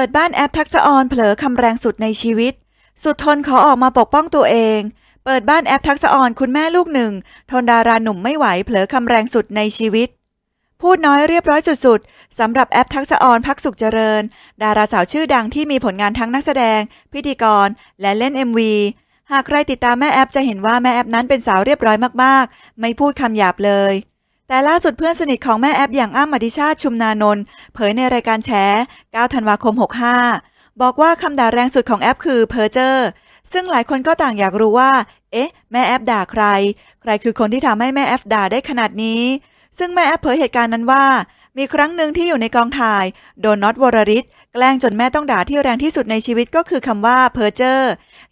เปิดบ้านแอปทักษออนเผลอคำแรงสุดในชีวิต สุดทนขอออกมาปกป้องตัวเอง เปิดบ้านแอปทักษออนคุณแม่ลูกหนึ่ง ทนดาราหนุ่มไม่ไหวเผลอคำแรงสุดในชีวิต พูดน้อยเรียบร้อยสุด ๆสำหรับแอปทักษออนพักสุขเจริญ ดาราสาวชื่อดังที่มีผลงานทั้งนักแสดง พิธีกร และเล่น MV หากใครติดตามแม่แอป จะเห็นว่าแม่แอป นั้นเป็นสาวเรียบร้อยมากๆ ไม่พูดคำหยาบเลยแต่ล่าสุดเพื่อนสนิทของแม่แอปอย่างอ้ามอดิชาติ ชุมนานนท์เผยในรายการแฉ9ธันวาคม 65 บอกว่าคำด่าแรงสุดของแอปคือเพอร์เจอร์ ซึ่งหลายคนก็ต่างอยากรู้ว่า เอ๊ะ แม่แอปด่าใคร ใครคือคนที่ทำให้แม่แอปด่าได้ขนาดนี้ ซึ่งแม่แอปเผยเหตุการณ์นั้นว่า มีครั้งหนึ่งที่อยู่ในกองถ่าย โดนน็อตวรริศแกล้งจนแม่ต้องด่าที่แรงที่สุดในชีวิตก็คือคำว่าเพอร์เจอร์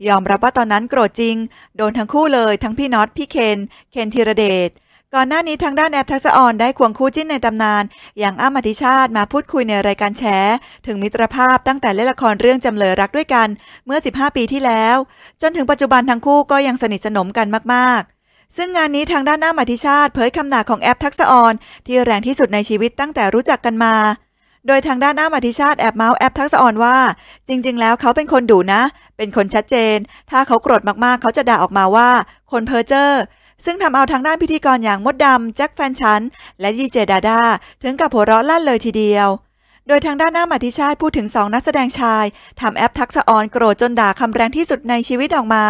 ยอมรับว่าตอนนั้นโกรธจริง โดนทั้งคู่เลยทั้งพี่น็อตพี่เคนเคนธีรเดชก่อนหน้านี้ทางด้านแอปทักษออนได้ควงคู่จิ้นในตำนาน อย่างอ้ามาติชาติมาพูดคุยในรายการแชร์ถึงมิตรภาพตั้งแต่เล่นละครเรื่องจำเลยรักด้วยกัน เมื่อ 15 ปีที่แล้ว จนถึงปัจจุบันทั้งคู่ก็ยังสนิทสนมกันมากๆ ซึ่งงานนี้ทางด้านอ้ามาติชาติเผยคำหนาของแอปทักษออนที่แรงที่สุดในชีวิตตั้งแต่รู้จักกันมา โดยทางด้านอ้ามาติชาติแอบเมาส์แอปทักษออนว่า จริงๆ แล้วเขาเป็นคนดุนะ เป็นคนชัดเจน ถ้าเขาโกรธมากๆเขาจะด่าออกมาว่า คนเพ้อเจ้อซึ่งทำเอาทางด้านพิธีกรอย่างมดดำ แจ็คแฟนชันและดีเจดาดาถึงกับหัวเราะลั่นเลยทีเดียว โดยทางด้านหน้ามาติชาติพูดถึงสองนักแสดงชายทำแอปทักษะออนโกรธจนด่าคำแรงที่สุดในชีวิตออกมา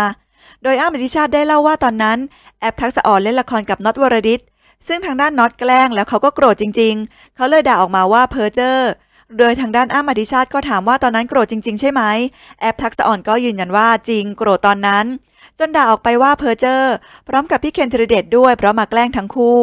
โดยอ้ามาติชาติได้เล่าว่าตอนนั้น แอปทักษะออน เล่นละครกับน็อตวรดิตซึ่งทางด้านน็อตแกล้ง แล้วเขาก็โกรธจริง ๆเขาเลยด่าออกมาว่าเพอร์เจอร์โดยทางด้านอ้ามาดิชาติก็ถามว่าตอนนั้นโกรธจริงๆใช่ไหมแอปทักษะอ่อนก็ยืนยันว่าจริง โกรธตอนนั้นจนด่าออกไปว่าเพอเจอร์ พร้อมกับพี่เคนธีรเดตด้วยเพราะมาแกล้งทั้งคู่